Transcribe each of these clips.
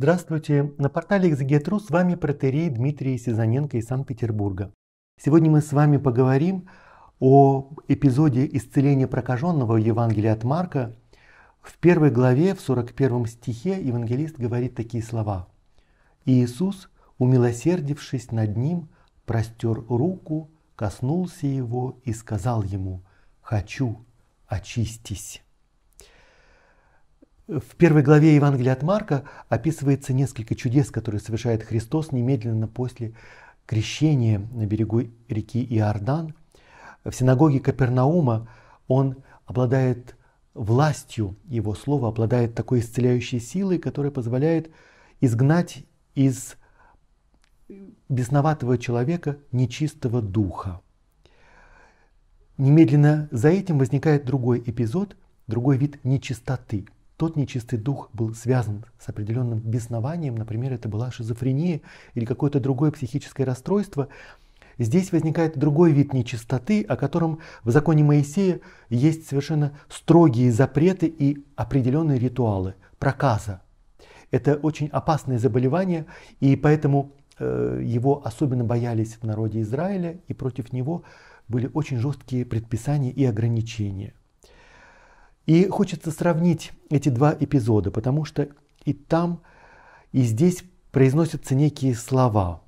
Здравствуйте! На портале «Экзегетру» с вами протерей Дмитрий Сизаненко из Санкт-Петербурга. Сегодня мы с вами поговорим о эпизоде исцеления прокаженного в Евангелии от Марка. В первой главе, в 41 стихе, евангелист говорит такие слова. Иисус, умилосердившись над ним, простер руку, коснулся его и сказал ему, «Хочу, очистись». В первой главе Евангелия от Марка описывается несколько чудес, которые совершает Христос немедленно после крещения на берегу реки Иордан. В синагоге Капернаума он обладает властью, его слова, обладает такой исцеляющей силой, которая позволяет изгнать из бесноватого человека нечистого духа. Немедленно за этим возникает другой эпизод, другой вид нечистоты – тот нечистый дух был связан с определенным беснованием, например, это была шизофрения или какое-то другое психическое расстройство, здесь возникает другой вид нечистоты, о котором в законе Моисея есть совершенно строгие запреты и определенные ритуалы. Проказа. Это очень опасное заболевание, и поэтому э, его особенно боялись в народе Израиля, и против него были очень жесткие предписания и ограничения. И хочется сравнить эти два эпизода, потому что и там, и здесь произносятся некие слова.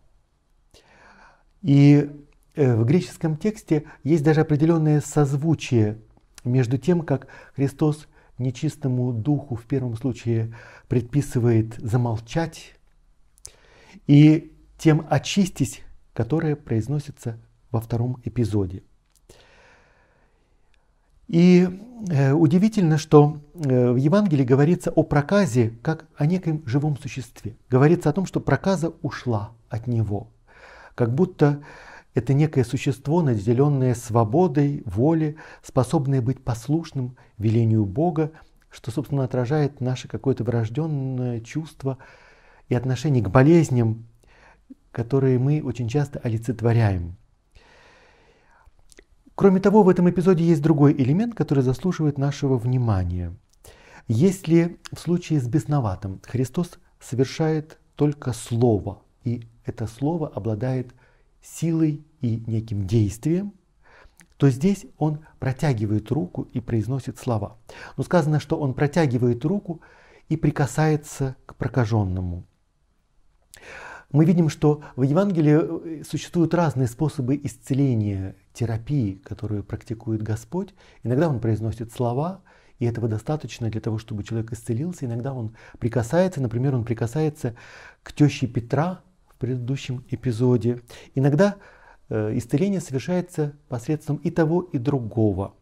И э, в греческом тексте есть даже определенное созвучие между тем, как Христос нечистому духу в первом случае предписывает замолчать, и тем очистись, которое произносится во втором эпизоде. И Э, удивительно, что э, в Евангелии говорится о проказе как о неком живом существе. Говорится о том, что проказа ушла от него, как будто это некое существо, наделенное свободой, волей, способное быть послушным велению Бога, что, собственно, отражает наше какое-то врожденное чувство и отношение к болезням, которые мы очень часто олицетворяем – Кроме того, в этом эпизоде есть другой элемент, который заслуживает нашего внимания. Если в случае с бесноватым Христос совершает только слово, и это слово обладает силой и неким действием, то здесь он протягивает руку и произносит слова. Но сказано, что он протягивает руку и прикасается к прокаженному мы видим, что в Евангелии э, существуют разные способы исцеления, терапии, которую практикует Господь. Иногда Он произносит слова, и этого достаточно для того, чтобы человек исцелился. Иногда он прикасается, например, он прикасается к теще Петра в предыдущем эпизоде. Иногда э, исцеление совершается посредством и того, и другого.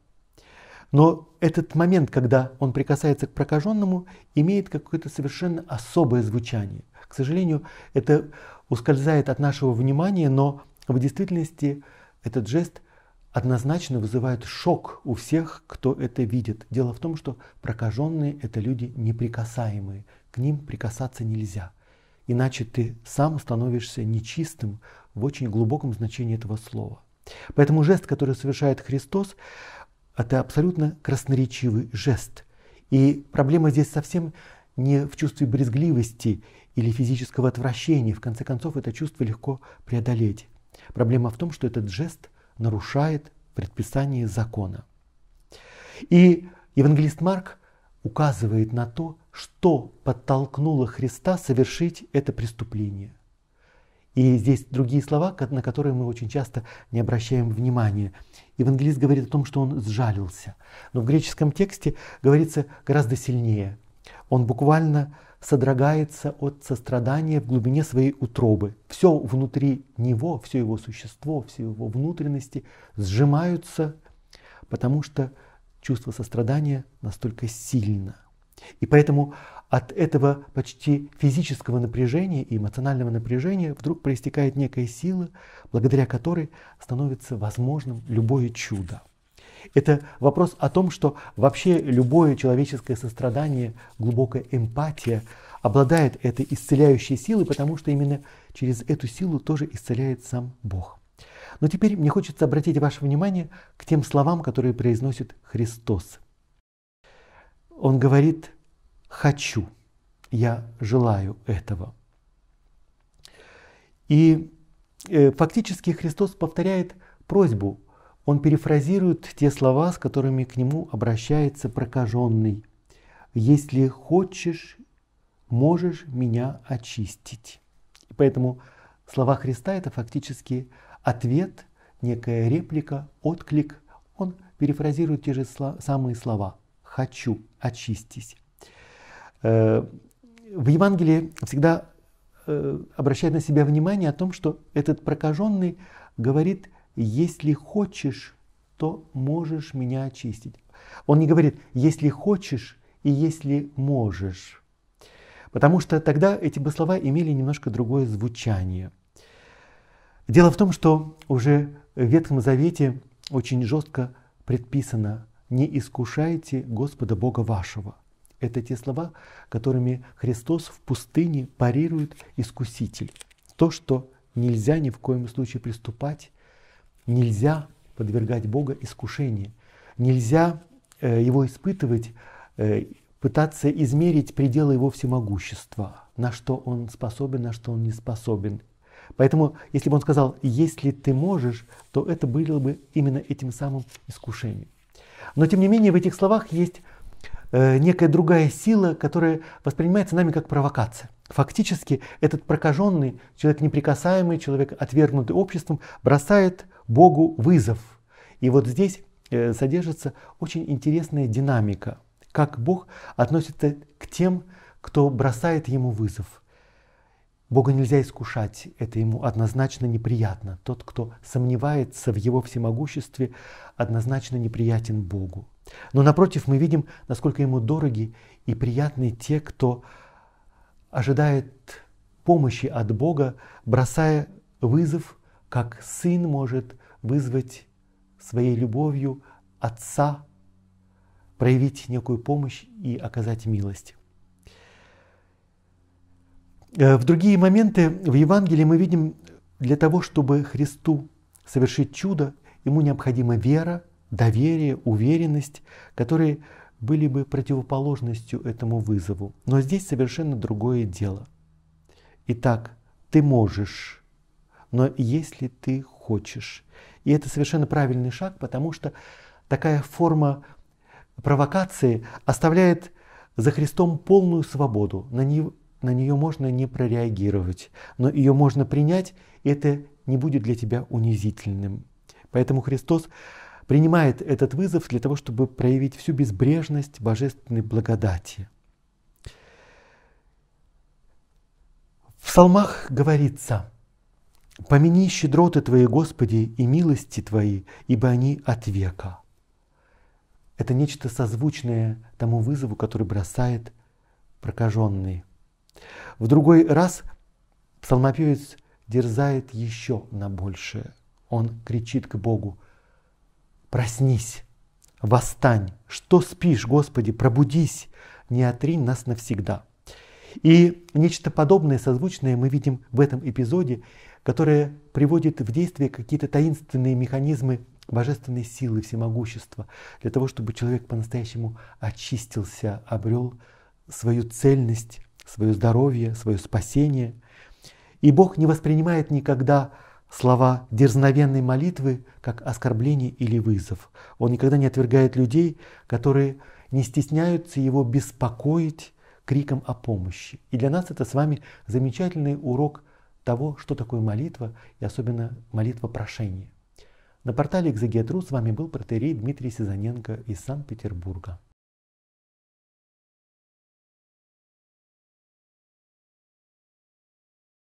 Но этот момент, когда он прикасается к прокаженному, имеет какое-то совершенно особое звучание – к сожалению, это ускользает от нашего внимания, но в действительности этот жест однозначно вызывает шок у всех, кто это видит. Дело в том, что прокаженные – это люди неприкасаемые, к ним прикасаться нельзя. Иначе ты сам становишься нечистым в очень глубоком значении этого слова. Поэтому жест, который совершает Христос, это абсолютно красноречивый жест. И проблема здесь совсем не в чувстве брезгливости или физического отвращения. В конце концов, это чувство легко преодолеть. Проблема в том, что этот жест нарушает предписание закона. И евангелист Марк указывает на то, что подтолкнуло Христа совершить это преступление. И здесь другие слова, на которые мы очень часто не обращаем внимания. Евангелист говорит о том, что он сжалился. Но в греческом тексте говорится гораздо сильнее – он буквально содрогается от сострадания в глубине своей утробы. Все внутри него, все его существо, все его внутренности сжимаются, потому что чувство сострадания настолько сильно. И поэтому от этого почти физического напряжения и эмоционального напряжения вдруг проистекает некая сила, благодаря которой становится возможным любое чудо. Это вопрос о том, что вообще любое человеческое сострадание, глубокая эмпатия обладает этой исцеляющей силой, потому что именно через эту силу тоже исцеляет сам Бог. Но теперь мне хочется обратить ваше внимание к тем словам, которые произносит Христос. Он говорит «хочу», «я желаю этого». И э, фактически Христос повторяет просьбу он перефразирует те слова, с которыми к нему обращается прокаженный. «Если хочешь, можешь меня очистить». И поэтому слова Христа – это фактически ответ, некая реплика, отклик. Он перефразирует те же слова, самые слова «хочу», «очистись». Э, в Евангелии всегда э, обращает на себя внимание о том, что этот прокаженный говорит – если хочешь, то можешь меня очистить. Он не говорит, если хочешь и если можешь. Потому что тогда эти бы слова имели немножко другое звучание. Дело в том, что уже в Ветхом Завете очень жестко предписано «Не искушайте Господа Бога вашего». Это те слова, которыми Христос в пустыне парирует искуситель. То, что нельзя ни в коем случае приступать Нельзя подвергать Бога искушению. Нельзя э, его испытывать, э, пытаться измерить пределы его всемогущества, на что он способен, на что он не способен. Поэтому, если бы он сказал, если ты можешь, то это было бы именно этим самым искушением. Но, тем не менее, в этих словах есть э, некая другая сила, которая воспринимается нами как провокация. Фактически этот прокаженный, человек неприкасаемый, человек отвергнутый обществом, бросает Богу вызов. И вот здесь э, содержится очень интересная динамика, как Бог относится к тем, кто бросает ему вызов. Бога нельзя искушать, это ему однозначно неприятно. Тот, кто сомневается в его всемогуществе, однозначно неприятен Богу. Но напротив мы видим, насколько ему дороги и приятны те, кто ожидает помощи от Бога, бросая вызов как сын может вызвать своей любовью отца, проявить некую помощь и оказать милость. Э, в другие моменты в Евангелии мы видим, для того, чтобы Христу совершить чудо, ему необходима вера, доверие, уверенность, которые были бы противоположностью этому вызову. Но здесь совершенно другое дело. Итак, ты можешь но если ты хочешь, и это совершенно правильный шаг, потому что такая форма провокации оставляет за Христом полную свободу. На нее, на нее можно не прореагировать, но ее можно принять, и это не будет для тебя унизительным. Поэтому Христос принимает этот вызов для того, чтобы проявить всю безбрежность божественной благодати. В псалмах говорится – Помяни щедроты Твои, Господи, и милости Твои, ибо они от века. Это нечто созвучное тому вызову, который бросает прокаженный. В другой раз псалмопевец дерзает еще на большее. Он кричит к Богу, «Проснись, восстань, что спишь, Господи, пробудись, не отринь нас навсегда». И нечто подобное, созвучное мы видим в этом эпизоде, которое приводит в действие какие-то таинственные механизмы божественной силы, всемогущества, для того, чтобы человек по-настоящему очистился, обрел свою цельность, свое здоровье, свое спасение. И Бог не воспринимает никогда слова дерзновенной молитвы как оскорбление или вызов. Он никогда не отвергает людей, которые не стесняются его беспокоить криком о помощи. И для нас это с вами замечательный урок того, что такое молитва и особенно молитва прошения. На портале «Экзегетру» с вами был протерей Дмитрий Сизаненко из Санкт-Петербурга.